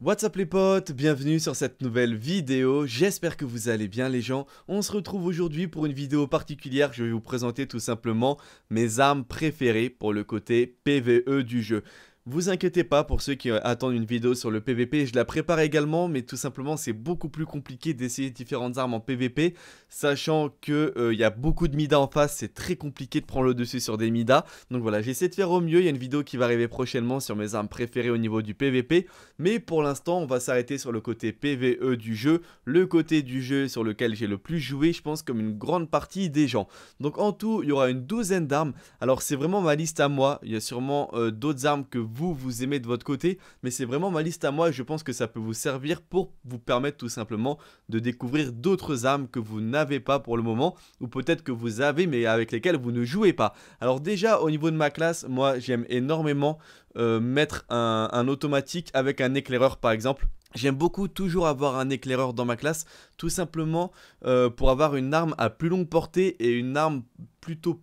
What's up les potes, bienvenue sur cette nouvelle vidéo, j'espère que vous allez bien les gens. On se retrouve aujourd'hui pour une vidéo particulière, je vais vous présenter tout simplement mes armes préférées pour le côté PVE du jeu. Vous inquiétez pas pour ceux qui euh, attendent une vidéo sur le PVP, je la prépare également, mais tout simplement c'est beaucoup plus compliqué d'essayer différentes armes en PVP, sachant que euh, il y a beaucoup de Midas en face, c'est très compliqué de prendre le dessus sur des Midas. Donc voilà, j'essaie de faire au mieux, il y a une vidéo qui va arriver prochainement sur mes armes préférées au niveau du PVP, mais pour l'instant on va s'arrêter sur le côté PVE du jeu, le côté du jeu sur lequel j'ai le plus joué, je pense comme une grande partie des gens. Donc en tout, il y aura une douzaine d'armes, alors c'est vraiment ma liste à moi, il y a sûrement euh, d'autres armes que vous vous, vous aimez de votre côté, mais c'est vraiment ma liste à moi je pense que ça peut vous servir pour vous permettre tout simplement de découvrir d'autres armes que vous n'avez pas pour le moment, ou peut-être que vous avez mais avec lesquelles vous ne jouez pas. Alors déjà, au niveau de ma classe, moi j'aime énormément euh, mettre un, automatique avec un éclaireur par exemple. J'aime beaucoup toujours avoir un éclaireur dans ma classe, tout simplement euh, pour avoir une arme à plus longue portée et une arme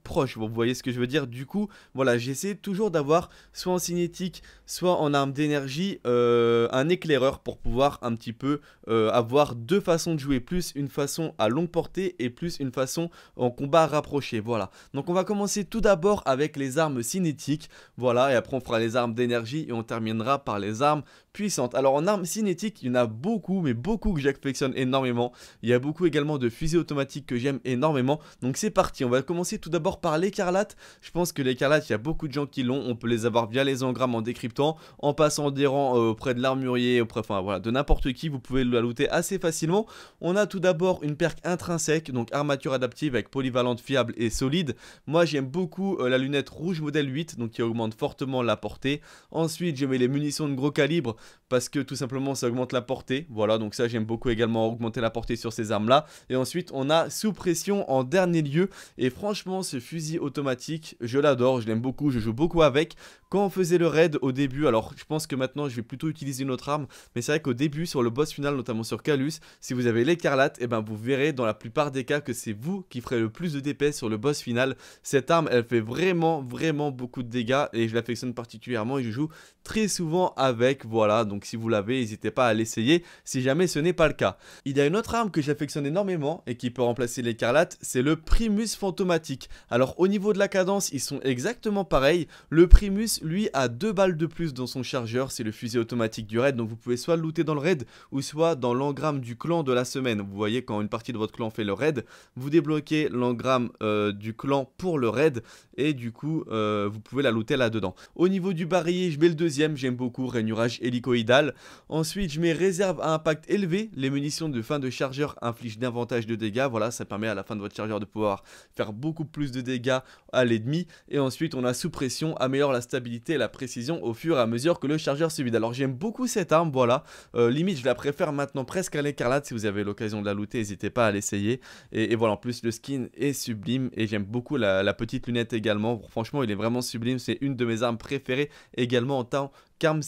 proche. vous voyez ce que je veux dire. Du coup, voilà, j'essaie toujours d'avoir soit en cinétique, soit en arme d'énergie, euh, un éclaireur pour pouvoir un petit peu euh, avoir deux façons de jouer. Plus une façon à longue portée et plus une façon en combat rapproché. Voilà. Donc on va commencer tout d'abord avec les armes cinétiques. Voilà, et après on fera les armes d'énergie et on terminera par les armes puissantes. Alors en armes cinétiques, il y en a beaucoup, mais beaucoup que j'affectionne énormément. Il y a beaucoup également de fusées automatiques que j'aime énormément. Donc c'est parti, on va commencer tout d'abord par l'écarlate. Je pense que l'écarlate, il y a beaucoup de gens qui l'ont. On peut les avoir via les engrammes en décryptant, en passant des rangs euh, auprès de l'armurier, auprès voilà, de n'importe qui. Vous pouvez le looter assez facilement. On a tout d'abord une perque intrinsèque, donc armature adaptive avec polyvalente, fiable et solide. Moi, j'aime beaucoup euh, la lunette rouge modèle 8, donc qui augmente fortement la portée. Ensuite, j'ai mets les munitions de gros calibre parce que tout simplement ça augmente la portée. Voilà, donc ça j'aime beaucoup également augmenter la portée sur ces armes là. Et ensuite on a sous pression en dernier lieu. Et franchement ce fusil automatique, je l'adore, je l'aime beaucoup, je joue beaucoup avec on faisait le raid au début, alors je pense que maintenant je vais plutôt utiliser une autre arme, mais c'est vrai qu'au début sur le boss final, notamment sur Calus, si vous avez l'écarlate, et eh ben vous verrez dans la plupart des cas que c'est vous qui ferez le plus de DPS sur le boss final. Cette arme, elle fait vraiment vraiment beaucoup de dégâts et je l'affectionne particulièrement et je joue très souvent avec, voilà, donc si vous l'avez, n'hésitez pas à l'essayer si jamais ce n'est pas le cas. Il y a une autre arme que j'affectionne énormément et qui peut remplacer l'écarlate, c'est le Primus fantomatique. Alors au niveau de la cadence, ils sont exactement pareils. Le Primus lui a deux balles de plus dans son chargeur, c'est le fusil automatique du raid, donc vous pouvez soit le looter dans le raid, ou soit dans l'engramme du clan de la semaine. Vous voyez, quand une partie de votre clan fait le raid, vous débloquez l'engramme euh, du clan pour le raid, et du coup, euh, vous pouvez la looter là-dedans. Au niveau du barillet, je mets le deuxième, j'aime beaucoup, rainurage hélicoïdal. Ensuite, je mets réserve à impact élevé, les munitions de fin de chargeur infligent davantage de dégâts, voilà, ça permet à la fin de votre chargeur de pouvoir faire beaucoup plus de dégâts à l'ennemi, et ensuite on a sous pression, améliore la stabilité et la précision au fur et à mesure que le chargeur se Alors j'aime beaucoup cette arme, voilà. Euh, limite, je la préfère maintenant presque à l'écarlate. Si vous avez l'occasion de la looter, n'hésitez pas à l'essayer. Et, voilà, en plus, le skin est sublime et j'aime beaucoup la, petite lunette également. Franchement, il est vraiment sublime. C'est une de mes armes préférées également en temps Carm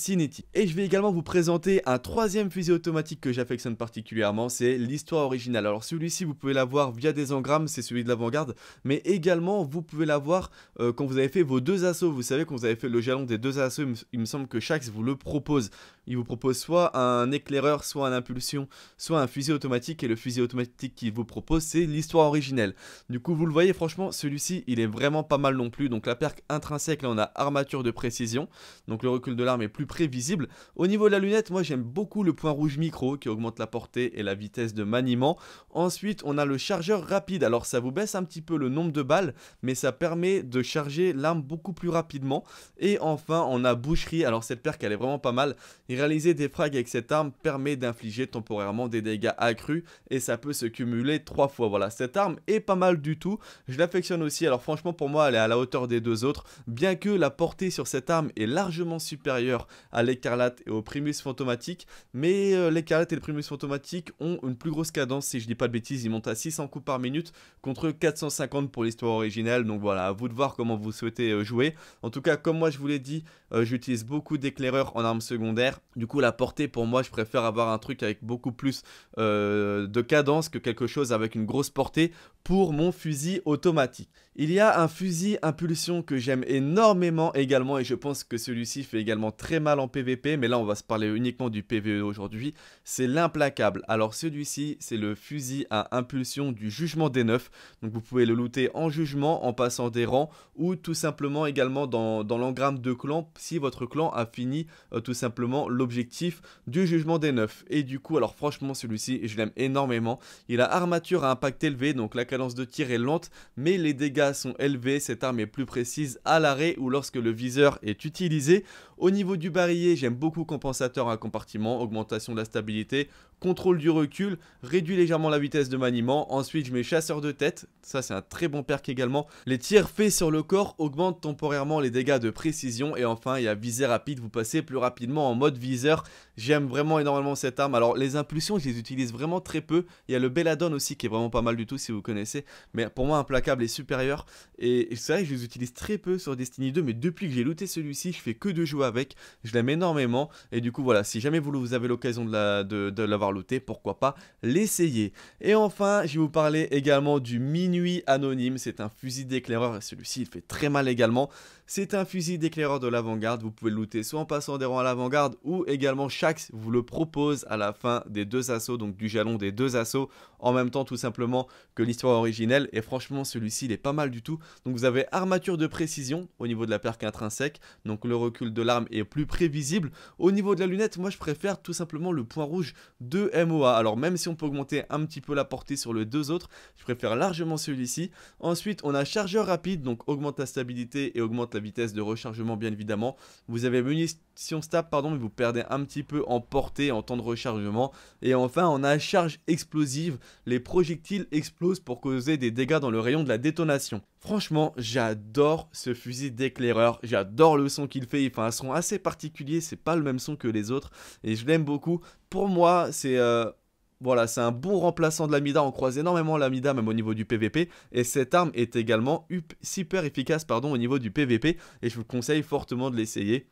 Et je vais également vous présenter un troisième fusil automatique que j'affectionne particulièrement, c'est l'histoire originale. Alors celui-ci, vous pouvez l'avoir via des engrammes, c'est celui de l'avant-garde, mais également vous pouvez l'avoir euh, quand vous avez fait vos deux assauts. Vous savez quand vous avez fait le jalon des deux assauts, il me semble que Shax vous le propose. Il vous propose soit un éclaireur, soit un impulsion, soit un fusil automatique. Et le fusil automatique qu'il vous propose, c'est l'histoire originelle. Du coup, vous le voyez, franchement, celui-ci, il est vraiment pas mal non plus. Donc la perque intrinsèque, là, on a armature de précision. Donc le recul de l'arme est plus prévisible. Au niveau de la lunette, moi, j'aime beaucoup le point rouge micro qui augmente la portée et la vitesse de maniement. Ensuite, on a le chargeur rapide. Alors ça vous baisse un petit peu le nombre de balles, mais ça permet de charger l'arme beaucoup plus rapidement. Et enfin, on a boucherie. Alors cette perque, elle est vraiment pas mal. Réaliser des frags avec cette arme permet d'infliger temporairement des dégâts accrus et ça peut se cumuler trois fois. Voilà, cette arme est pas mal du tout. Je l'affectionne aussi. Alors franchement pour moi elle est à la hauteur des deux autres. Bien que la portée sur cette arme est largement supérieure à l'écarlate et au primus fantomatique. Mais euh, l'écarlate et le primus fantomatique ont une plus grosse cadence si je dis pas de bêtises. Ils montent à 600 coups par minute contre 450 pour l'histoire originale. Donc voilà, à vous de voir comment vous souhaitez euh, jouer. En tout cas comme moi je vous l'ai dit, euh, j'utilise beaucoup d'éclaireurs en armes secondaires du coup, la portée, pour moi, je préfère avoir un truc avec beaucoup plus euh, de cadence que quelque chose avec une grosse portée pour mon fusil automatique. Il y a un fusil impulsion que j'aime énormément également et je pense que celui-ci fait également très mal en PVP mais là on va se parler uniquement du PVE aujourd'hui, c'est l'implacable. Alors celui-ci c'est le fusil à impulsion du jugement des neufs, donc vous pouvez le looter en jugement en passant des rangs ou tout simplement également dans, l'engramme de clan si votre clan a fini euh, tout simplement l'objectif du jugement des neufs. Et du coup alors franchement celui-ci je l'aime énormément, il a armature à impact élevé donc la cadence de tir est lente mais les dégâts sont élevés, cette arme est plus précise à l'arrêt ou lorsque le viseur est utilisé. Au niveau du barillet, j'aime beaucoup compensateur à compartiment, augmentation de la stabilité, contrôle du recul, réduit légèrement la vitesse de maniement. Ensuite, je mets chasseur de tête, ça c'est un très bon perk également. Les tirs faits sur le corps augmentent temporairement les dégâts de précision. Et enfin, il y a visée rapide, vous passez plus rapidement en mode viseur. J'aime vraiment énormément cette arme. Alors, les impulsions, je les utilise vraiment très peu. Il y a le belladon aussi qui est vraiment pas mal du tout si vous connaissez. Mais pour moi, implacable est supérieur et, c'est vrai que je les utilise très peu sur Destiny 2, mais depuis que j'ai looté celui-ci, je fais que de jouer avec. Je l'aime énormément. Et du coup, voilà, si jamais vous, vous avez l'occasion de l'avoir de, looté, pourquoi pas l'essayer. Et enfin, je vais vous parler également du Minuit Anonyme. C'est un fusil d'éclaireur et celui-ci, il fait très mal également. C'est un fusil d'éclaireur de l'avant-garde. Vous pouvez le looter soit en passant des rangs à l'avant-garde ou également Shax vous le propose à la fin des deux assauts, donc du jalon des deux assauts, en même temps tout simplement que l'histoire originelle. Et franchement, celui-ci, il est pas mal du tout. Donc vous avez armature de précision au niveau de la perque intrinsèque, donc le recul de l'arme est plus prévisible. Au niveau de la lunette, moi je préfère tout simplement le point rouge de MOA. Alors même si on peut augmenter un petit peu la portée sur les deux autres, je préfère largement celui-ci. Ensuite, on a chargeur rapide, donc augmente la stabilité et augmente la vitesse de rechargement bien évidemment. Vous avez munition stable, pardon, mais vous perdez un petit peu en portée, en temps de rechargement. Et enfin, on a charge explosive, les projectiles explosent pour causer des dégâts dans le rayon de la détonation. Franchement, j'adore ce fusil d'éclaireur, j'adore le son qu'il fait, il fait un son assez particulier, c'est pas le même son que les autres, et je l'aime beaucoup. Pour moi, c'est... Euh, voilà, c'est un bon remplaçant de l'Amida, on croise énormément l'Amida même au niveau du PVP, et cette arme est également super efficace pardon, au niveau du PVP, et je vous conseille fortement de l'essayer.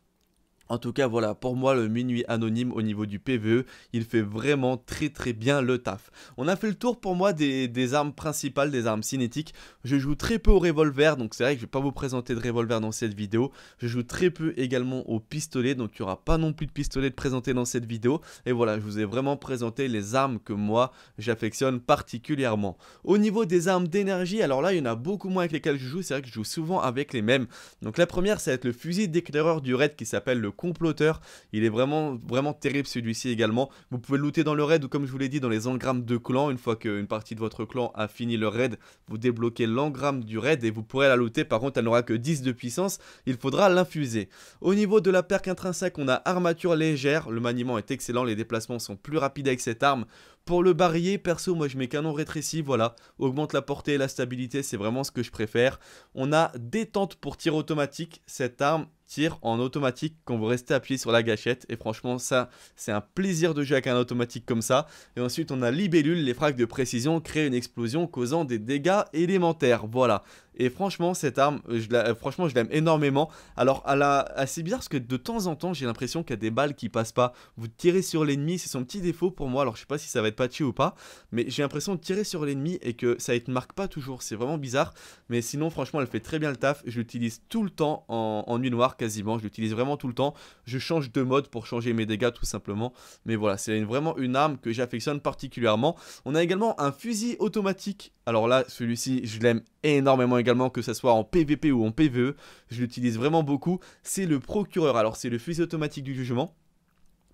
En tout cas, voilà, pour moi, le minuit anonyme au niveau du PVE, il fait vraiment très très bien le taf. On a fait le tour pour moi des, armes principales, des armes cinétiques. Je joue très peu au revolver, donc c'est vrai que je ne vais pas vous présenter de revolver dans cette vidéo. Je joue très peu également au pistolet, donc il n'y aura pas non plus de pistolet de présenter dans cette vidéo. Et voilà, je vous ai vraiment présenté les armes que moi, j'affectionne particulièrement. Au niveau des armes d'énergie, alors là, il y en a beaucoup moins avec lesquelles je joue. C'est vrai que je joue souvent avec les mêmes. Donc la première, ça va être le fusil d'éclaireur du raid qui s'appelle le comploteur. Il est vraiment, vraiment terrible celui-ci également. Vous pouvez looter dans le raid ou comme je vous l'ai dit dans les engrammes de clan. Une fois qu'une partie de votre clan a fini le raid, vous débloquez l'engramme du raid et vous pourrez la looter. Par contre, elle n'aura que 10 de puissance. Il faudra l'infuser. Au niveau de la perque intrinsèque, on a armature légère. Le maniement est excellent. Les déplacements sont plus rapides avec cette arme. Pour le barillet, perso, moi je mets canon rétréci, voilà. Augmente la portée et la stabilité, c'est vraiment ce que je préfère. On a détente pour tir automatique. Cette arme tire en automatique quand vous restez appuyé sur la gâchette. Et franchement, ça, c'est un plaisir de jouer avec un automatique comme ça. Et ensuite, on a Libellule, les fracs de précision créent une explosion causant des dégâts élémentaires. Voilà, et franchement, cette arme, euh, je euh, franchement, je l'aime énormément. Alors, elle a assez bizarre parce que de temps en temps, j'ai l'impression qu'il y a des balles qui passent pas. Vous tirez sur l'ennemi, c'est son petit défaut pour moi. Alors, je sais pas si ça va être patché ou pas, mais j'ai l'impression de tirer sur l'ennemi et que ça ne marque pas toujours. C'est vraiment bizarre. Mais sinon, franchement, elle fait très bien le taf. Je l'utilise tout le temps en, en nuit noire quasiment. Je l'utilise vraiment tout le temps. Je change de mode pour changer mes dégâts tout simplement. Mais voilà, c'est vraiment une arme que j'affectionne particulièrement. On a également un fusil automatique. Alors là, celui-ci, je l'aime énormément également que ce soit en PVP ou en PVE, je l'utilise vraiment beaucoup, c'est le procureur. Alors c'est le fusil automatique du jugement.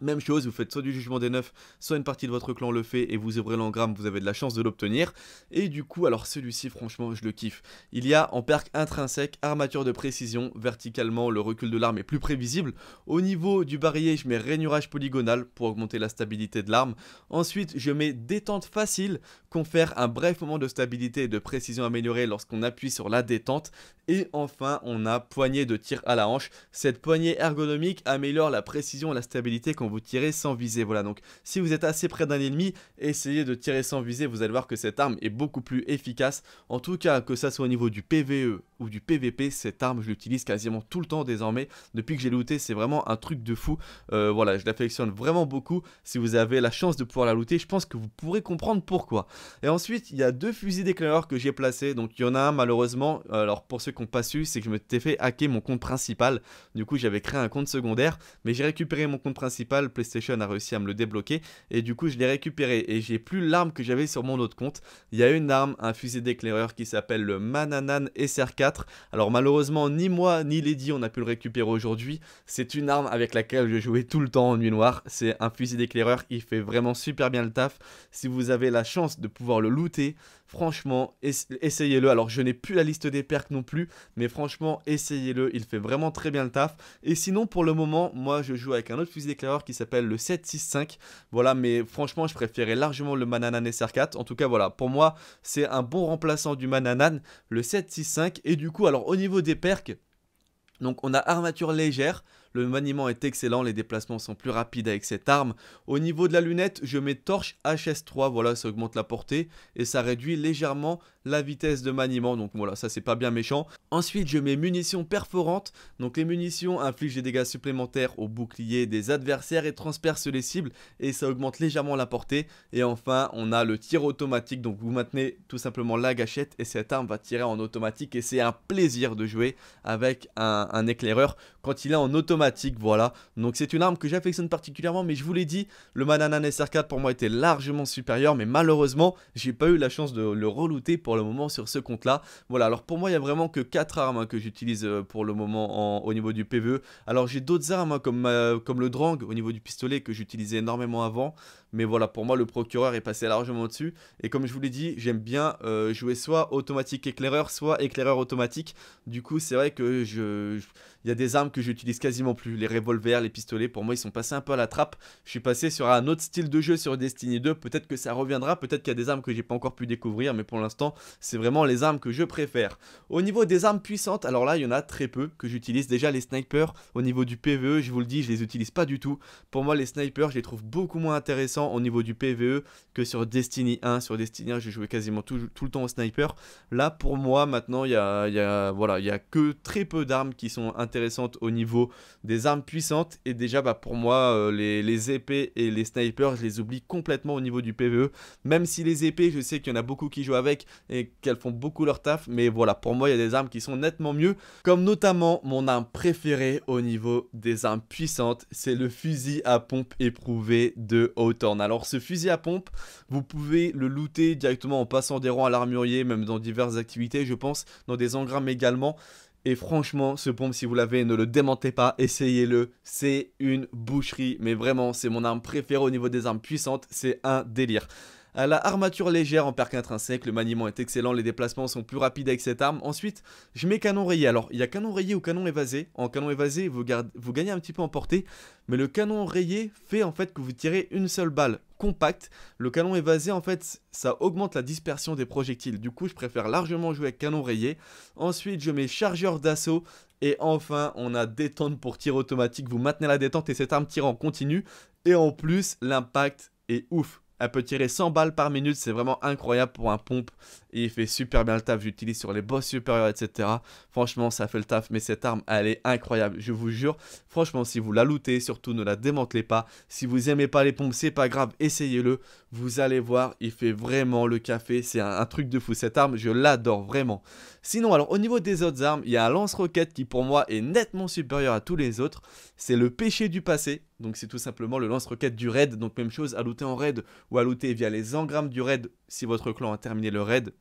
Même chose, vous faites soit du jugement des neufs, soit une partie de votre clan le fait et vous ouvrez l'engramme, vous avez de la chance de l'obtenir. Et du coup, alors celui-ci, franchement, je le kiffe. Il y a en perc' intrinsèque, armature de précision, verticalement, le recul de l'arme est plus prévisible. Au niveau du barillet, je mets rainurage polygonal pour augmenter la stabilité de l'arme. Ensuite, je mets détente facile, confère un bref moment de stabilité et de précision améliorée lorsqu'on appuie sur la détente. Et enfin, on a poignée de tir à la hanche. Cette poignée ergonomique améliore la précision et la stabilité quand vous tirez sans viser. Voilà, donc si vous êtes assez près d'un ennemi, essayez de tirer sans viser. Vous allez voir que cette arme est beaucoup plus efficace. En tout cas, que ça soit au niveau du PVE ou du PVP, cette arme, je l'utilise quasiment tout le temps désormais. Depuis que j'ai looté, c'est vraiment un truc de fou. Euh, voilà, je l'affectionne vraiment beaucoup. Si vous avez la chance de pouvoir la looter, je pense que vous pourrez comprendre pourquoi. Et ensuite, il y a deux fusils d'éclaireur que j'ai placés. Donc, il y en a un, malheureusement. Alors, pour ceux qui n'ont pas su, c'est que je me t'ai fait hacker mon compte principal. Du coup, j'avais créé un compte secondaire, mais j'ai récupéré mon compte principal PlayStation a réussi à me le débloquer et du coup je l'ai récupéré et j'ai plus l'arme que j'avais sur mon autre compte. Il y a une arme, un fusil d'éclaireur qui s'appelle le Mananan SR4. Alors malheureusement ni moi ni Lady on a pu le récupérer aujourd'hui. C'est une arme avec laquelle je jouais tout le temps en nuit noire. C'est un fusil d'éclaireur, il fait vraiment super bien le taf. Si vous avez la chance de pouvoir le looter, Franchement, essayez-le. Alors, je n'ai plus la liste des perks non plus, mais franchement, essayez-le. Il fait vraiment très bien le taf. Et sinon, pour le moment, moi, je joue avec un autre fusil d'éclaireur qui s'appelle le 765. Voilà, mais franchement, je préférais largement le Mananan SR4. En tout cas, voilà, pour moi, c'est un bon remplaçant du Mananan, le 765. Et du coup, alors, au niveau des perks, donc on a armature légère, le maniement est excellent, les déplacements sont plus rapides avec cette arme. Au niveau de la lunette, je mets torche HS3, voilà, ça augmente la portée et ça réduit légèrement la vitesse de maniement, donc voilà, ça c'est pas bien méchant. Ensuite, je mets munitions perforantes, donc les munitions infligent des dégâts supplémentaires au bouclier des adversaires et transpercent les cibles, et ça augmente légèrement la portée. Et enfin, on a le tir automatique, donc vous maintenez tout simplement la gâchette, et cette arme va tirer en automatique, et c'est un plaisir de jouer avec un, éclaireur quand il est en automatique, voilà. Donc c'est une arme que j'affectionne particulièrement, mais je vous l'ai dit, le Mananan e SR4 pour moi était largement supérieur, mais malheureusement, j'ai pas eu la chance de le relouter pour le moment sur ce compte là. Voilà, alors pour moi il n'y a vraiment que quatre armes hein, que j'utilise euh, pour le moment au niveau du PVE. Alors j'ai d'autres armes hein, comme, euh, comme le drang au niveau du pistolet que j'utilisais énormément avant. Mais voilà, pour moi, le procureur est passé largement au-dessus. Et comme je vous l'ai dit, j'aime bien euh, jouer soit automatique éclaireur, soit éclaireur automatique. Du coup, c'est vrai que y a des armes que j'utilise quasiment plus. Les revolvers, les pistolets, pour moi, ils sont passés un peu à la trappe. Je suis passé sur un autre style de jeu sur Destiny 2. Peut-être que ça reviendra, peut-être qu'il y a des armes que j'ai pas encore pu découvrir, mais pour l'instant, c'est vraiment les armes que je préfère. Au niveau des armes puissantes, alors là, il y en a très peu que j'utilise. Déjà, les snipers, au niveau du PvE, je vous le dis, je les utilise pas du tout. Pour moi, les snipers, je les trouve beaucoup moins intéressants au niveau du PVE que sur Destiny 1. Sur Destiny 1, j'ai joué quasiment tout, le temps au sniper. Là, pour moi, maintenant, il y a, y a, voilà, y a que très peu d'armes qui sont intéressantes au niveau des armes puissantes. Et déjà, bah, pour moi, euh, les, épées et les snipers, je les oublie complètement au niveau du PVE. Même si les épées, je sais qu'il y en a beaucoup qui jouent avec et qu'elles font beaucoup leur taf. Mais voilà, pour moi, il y a des armes qui sont nettement mieux. Comme notamment mon arme préférée au niveau des armes puissantes, c'est le fusil à pompe éprouvé de hauteur alors ce fusil à pompe, vous pouvez le looter directement en passant des rangs à l'armurier, même dans diverses activités, je pense, dans des engrammes également. Et franchement, ce pompe, si vous l'avez, ne le démentez pas, essayez-le. C'est une boucherie, mais vraiment, c'est mon arme préférée au niveau des armes puissantes, c'est un délire. À la armature légère en perc intrinsèque, le maniement est excellent, les déplacements sont plus rapides avec cette arme. Ensuite, je mets canon rayé. Alors, il y a canon rayé ou canon évasé. En canon évasé, vous, vous gagnez un petit peu en portée, mais le canon rayé fait en fait que vous tirez une seule balle compacte. Le canon évasé, en fait, ça augmente la dispersion des projectiles. Du coup, je préfère largement jouer avec canon rayé. Ensuite, je mets chargeur d'assaut. Et enfin, on a détente pour tir automatique. Vous maintenez la détente et cette arme tire en continu. Et en plus, l'impact est ouf. Elle peut tirer 100 balles par minute, c'est vraiment incroyable pour un pompe. Et il fait super bien le taf, j'utilise sur les boss supérieurs, etc. Franchement, ça fait le taf, mais cette arme, elle est incroyable, je vous jure. Franchement, si vous la lootez, surtout ne la démantelez pas. Si vous aimez pas les pompes, c'est pas grave, essayez-le. Vous allez voir, il fait vraiment le café, c'est un truc de fou. Cette arme, je l'adore vraiment. Sinon, alors au niveau des autres armes, il y a un lance-roquette qui pour moi est nettement supérieur à tous les autres. C'est le péché du passé. Donc c'est tout simplement le lance-roquette du raid. Donc même chose à looter en raid ou à looter via les engrammes du raid si votre clan a terminé le raid.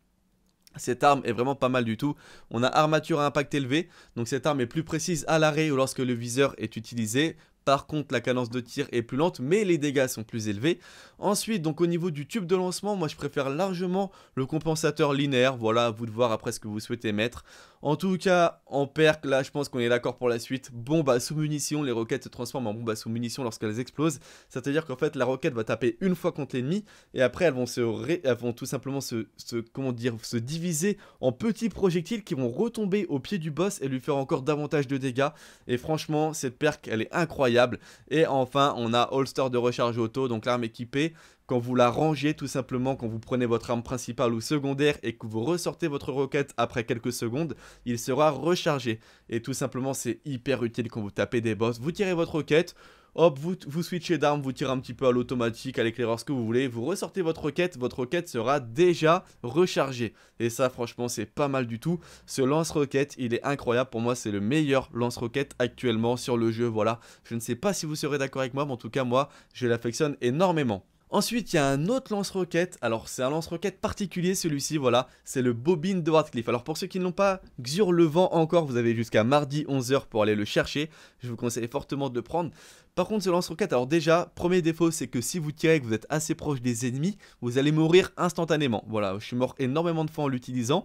Cette arme est vraiment pas mal du tout. On a armature à impact élevé, donc cette arme est plus précise à l'arrêt ou lorsque le viseur est utilisé. Par contre, la cadence de tir est plus lente, mais les dégâts sont plus élevés. Ensuite, donc au niveau du tube de lancement, moi je préfère largement le compensateur linéaire. Voilà, à vous de voir après ce que vous souhaitez mettre. En tout cas, en perc, là, je pense qu'on est d'accord pour la suite. Bombe à sous munition, les roquettes se transforment en bombe à sous munition lorsqu'elles explosent. C'est-à-dire qu'en fait, la roquette va taper une fois contre l'ennemi, et après, elles vont, se vont tout simplement se, dire, se diviser en petits projectiles qui vont retomber au pied du boss et lui faire encore davantage de dégâts. Et franchement, cette perk, elle est incroyable. Et enfin, on a holster de recharge auto, donc l'arme équipée quand vous la rangez tout simplement, quand vous prenez votre arme principale ou secondaire et que vous ressortez votre roquette après quelques secondes, il sera rechargé. Et tout simplement c'est hyper utile quand vous tapez des boss, vous tirez votre roquette, hop, vous, vous switchez d'arme, vous tirez un petit peu à l'automatique, à l'éclaireur, ce que vous voulez, vous ressortez votre roquette, votre roquette sera déjà rechargée. Et ça, franchement, c'est pas mal du tout. Ce lance-roquette, il est incroyable. Pour moi, c'est le meilleur lance-roquette actuellement sur le jeu. Voilà, je ne sais pas si vous serez d'accord avec moi, mais en tout cas, moi, je l'affectionne énormément. Ensuite, il y a un autre lance-roquette. Alors, c'est un lance-roquette particulier, celui-ci, voilà. C'est le bobine de Radcliffe. Alors, pour ceux qui ne l'ont pas, Xur le vent encore. Vous avez jusqu'à mardi 11h pour aller le chercher. Je vous conseille fortement de le prendre. Par contre, ce lance-roquette, alors déjà, premier défaut, c'est que si vous tirez et que vous êtes assez proche des ennemis, vous allez mourir instantanément. Voilà, je suis mort énormément de fois en l'utilisant.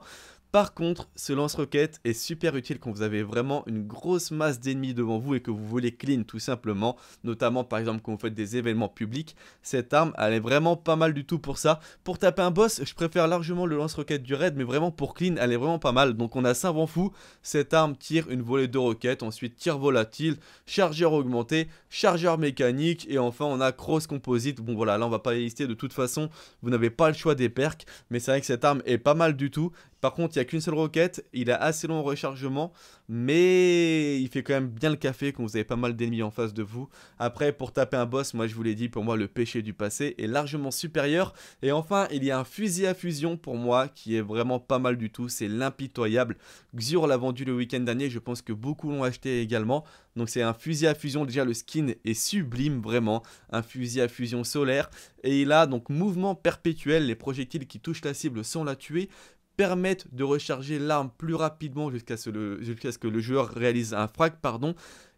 Par contre, ce lance-roquette est super utile quand vous avez vraiment une grosse masse d'ennemis devant vous et que vous voulez clean tout simplement, notamment par exemple quand vous faites des événements publics. Cette arme, elle est vraiment pas mal du tout pour ça. Pour taper un boss, je préfère largement le lance-roquette du raid, mais vraiment pour clean, elle est vraiment pas mal. Donc on a 5 fou. cette arme tire une volée de roquettes, ensuite tire volatile, chargeur augmenté, chargeur mécanique et enfin on a cross composite. Bon voilà, là on va pas les lister de toute façon, vous n'avez pas le choix des percs mais c'est vrai que cette arme est pas mal du tout. Par contre, il n'y a qu'une seule roquette, il a assez long rechargement, mais il fait quand même bien le café quand vous avez pas mal d'ennemis en face de vous. Après, pour taper un boss, moi je vous l'ai dit, pour moi le péché du passé est largement supérieur. Et enfin, il y a un fusil à fusion pour moi qui est vraiment pas mal du tout, c'est l'impitoyable. Xur l'a vendu le week-end dernier, je pense que beaucoup l'ont acheté également. Donc c'est un fusil à fusion, déjà le skin est sublime vraiment, un fusil à fusion solaire. Et il a donc mouvement perpétuel, les projectiles qui touchent la cible sans la tuer, permettent de recharger l'arme plus rapidement jusqu'à ce, jusqu'à ce, que le joueur réalise un frag, pardon.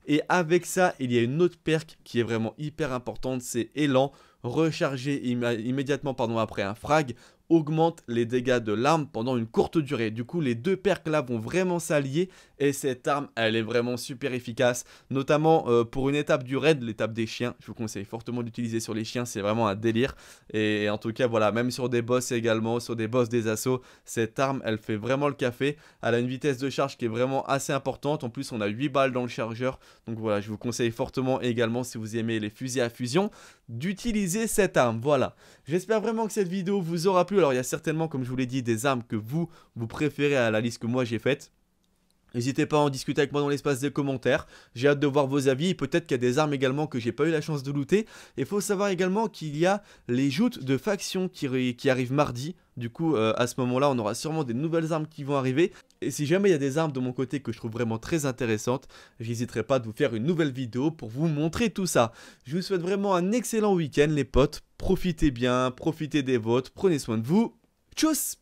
Et avec ça, il y a une autre perk qui est vraiment hyper importante, c'est élan. Recharger immédiatement pardon, après un frag, augmente les dégâts de l'arme pendant une courte durée. Du coup, les deux percs là vont vraiment s'allier et cette arme, elle est vraiment super efficace, notamment euh, pour une étape du raid, l'étape des chiens. Je vous conseille fortement d'utiliser sur les chiens, c'est vraiment un délire. Et en tout cas, voilà, même sur des boss également, sur des boss des assauts, cette arme, elle fait vraiment le café. Elle a une vitesse de charge qui est vraiment assez importante. En plus, on a 8 balles dans le chargeur. Donc voilà, je vous conseille fortement également, si vous aimez les fusils à fusion, d'utiliser cette arme. Voilà. J'espère vraiment que cette vidéo vous aura plu alors il y a certainement, comme je vous l'ai dit, des armes que vous, vous préférez à la liste que moi j'ai faite. N'hésitez pas à en discuter avec moi dans l'espace des commentaires. J'ai hâte de voir vos avis. Peut-être qu'il y a des armes également que j'ai pas eu la chance de looter. Il faut savoir également qu'il y a les joutes de factions qui, arrivent mardi. Du coup, euh, à ce moment-là, on aura sûrement des nouvelles armes qui vont arriver. Et si jamais il y a des armes de mon côté que je trouve vraiment très intéressantes, j'hésiterai pas de vous faire une nouvelle vidéo pour vous montrer tout ça. Je vous souhaite vraiment un excellent week-end, les potes. Profitez bien, profitez des votes, prenez soin de vous. Tchuss